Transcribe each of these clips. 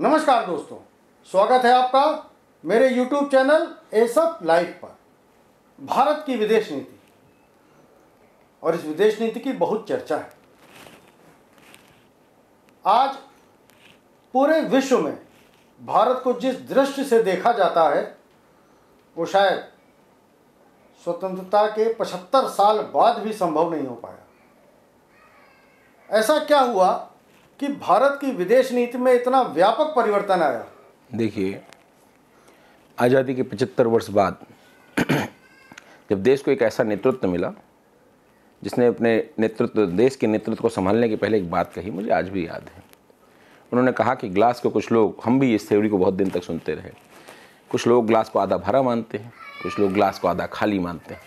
नमस्कार दोस्तों स्वागत है आपका मेरे YouTube चैनल ए सब लाइव पर भारत की विदेश नीति और इस विदेश नीति की बहुत चर्चा है आज पूरे विश्व में भारत को जिस दृष्टि से देखा जाता है वो शायद स्वतंत्रता के 75 साल बाद भी संभव नहीं हो पाया ऐसा क्या हुआ कि भारत की विदेश नीति में इतना व्यापक परिवर्तन आया देखिए आज़ादी के 75 वर्ष बाद जब देश को एक ऐसा नेतृत्व मिला जिसने अपने नेतृत्व देश के नेतृत्व को संभालने के पहले एक बात कही मुझे आज भी याद है उन्होंने कहा कि ग्लास को कुछ लोग हम भी इस थ्योरी को बहुत दिन तक सुनते रहे कुछ लोग ग्लास को आधा भरा मानते हैं कुछ लोग ग्लास को आधा खाली मानते हैं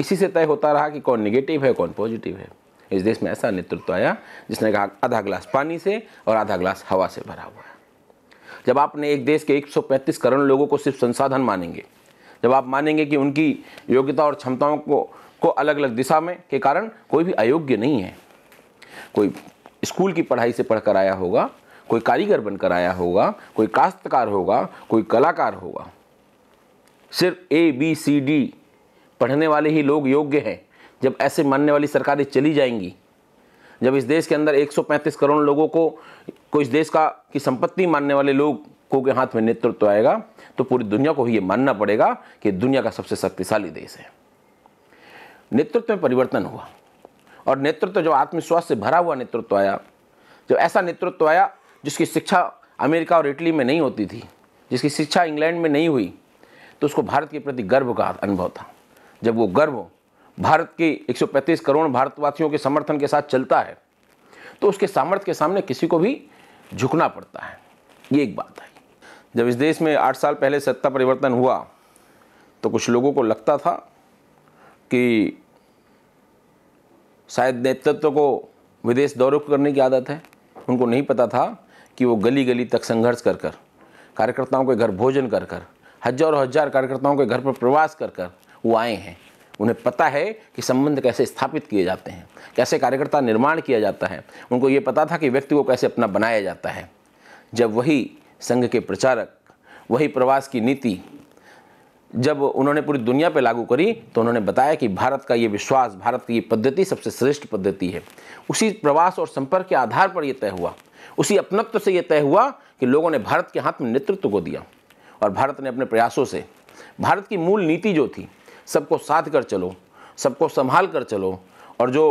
इसी से तय होता रहा कि कौन निगेटिव है कौन पॉजिटिव है इस देश में ऐसा नेतृत्व आया जिसने कहा आधा ग्लास पानी से और आधा ग्लास हवा से भरा हुआ है जब आपने एक देश के 135 करोड़ लोगों को सिर्फ संसाधन मानेंगे जब आप मानेंगे कि उनकी योग्यता और क्षमताओं को को अलग अलग दिशा में के कारण कोई भी अयोग्य नहीं है कोई स्कूल की पढ़ाई से पढ़कर आया होगा कोई कारीगर बनकर आया होगा कोई काश्तकार होगा कोई कलाकार होगा सिर्फ ए बी सी डी पढ़ने वाले ही लोग योग्य हैं जब ऐसे मानने वाली सरकारें चली जाएंगी जब इस देश के अंदर 135 करोड़ लोगों को को इस देश का की संपत्ति मानने वाले लोग को के हाथ में नेतृत्व तो आएगा तो पूरी दुनिया को ही ये मानना पड़ेगा कि दुनिया का सबसे शक्तिशाली देश है नेतृत्व में परिवर्तन हुआ और नेतृत्व तो जो आत्मविश्वास से भरा हुआ नेतृत्व तो आया जब ऐसा नेतृत्व तो आया जिसकी शिक्षा अमेरिका और इटली में नहीं होती थी जिसकी शिक्षा इंग्लैंड में नहीं हुई तो उसको भारत के प्रति गर्व का अनुभव था जब वो गर्व भारत के 135 करोड़ भारतवासियों के समर्थन के साथ चलता है तो उसके सामर्थ्य के सामने किसी को भी झुकना पड़ता है ये एक बात है जब इस देश में आठ साल पहले सत्ता परिवर्तन हुआ तो कुछ लोगों को लगता था कि शायद नेतृत्व को विदेश दौरे करने की आदत है उनको नहीं पता था कि वो गली गली तक संघर्ष कर कर कार्यकर्ताओं के घर भोजन कर कर हजारों हजार कार्यकर्ताओं के घर पर प्रवास कर कर वो आए हैं उन्हें पता है कि संबंध कैसे स्थापित किए जाते हैं कैसे कार्यकर्ता निर्माण किया जाता है उनको ये पता था कि व्यक्ति को कैसे अपना बनाया जाता है जब वही संघ के प्रचारक वही प्रवास की नीति जब उन्होंने पूरी दुनिया पर लागू करी तो उन्होंने बताया कि भारत का ये विश्वास भारत की ये पद्धति सबसे श्रेष्ठ पद्धति है उसी प्रवास और संपर्क के आधार पर यह तय हुआ उसी अपनत्व से यह तय हुआ कि लोगों ने भारत के हाथ में नेतृत्व को दिया और भारत ने अपने प्रयासों से भारत की मूल नीति जो थी सबको साथ कर चलो सबको संभाल कर चलो और जो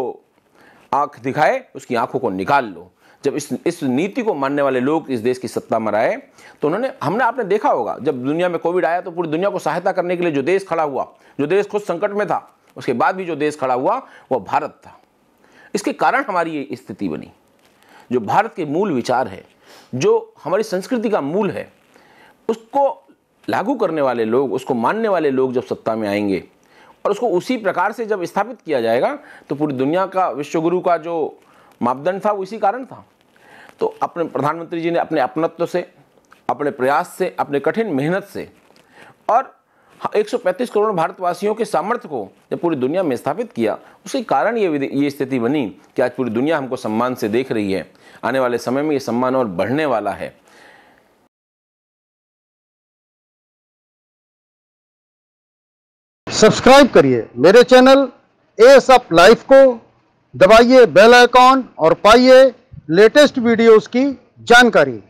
आँख दिखाए उसकी आँखों को निकाल लो जब इस इस नीति को मानने वाले लोग इस देश की सत्ता में आए तो उन्होंने हमने आपने देखा होगा जब दुनिया में कोविड आया तो पूरी दुनिया को सहायता करने के लिए जो देश खड़ा हुआ जो देश खुद संकट में था उसके बाद भी जो देश खड़ा हुआ वह भारत था इसके कारण हमारी ये स्थिति बनी जो भारत के मूल विचार है जो हमारी संस्कृति का मूल है उसको लागू करने वाले लोग उसको मानने वाले लोग जब सत्ता में आएंगे और उसको उसी प्रकार से जब स्थापित किया जाएगा तो पूरी दुनिया का विश्वगुरु का जो मापदंड था वो इसी कारण था तो अपने प्रधानमंत्री जी ने अपने अपनत्व से अपने प्रयास से अपने कठिन मेहनत से और 135 करोड़ भारतवासियों के सामर्थ्य को जब पूरी दुनिया में स्थापित किया उसी कारण ये ये स्थिति बनी कि आज पूरी दुनिया हमको सम्मान से देख रही है आने वाले समय में ये सम्मान और बढ़ने वाला है सब्सक्राइब करिए मेरे चैनल एस अप लाइफ को दबाइए बेल आइकॉन और पाइए लेटेस्ट वीडियोस की जानकारी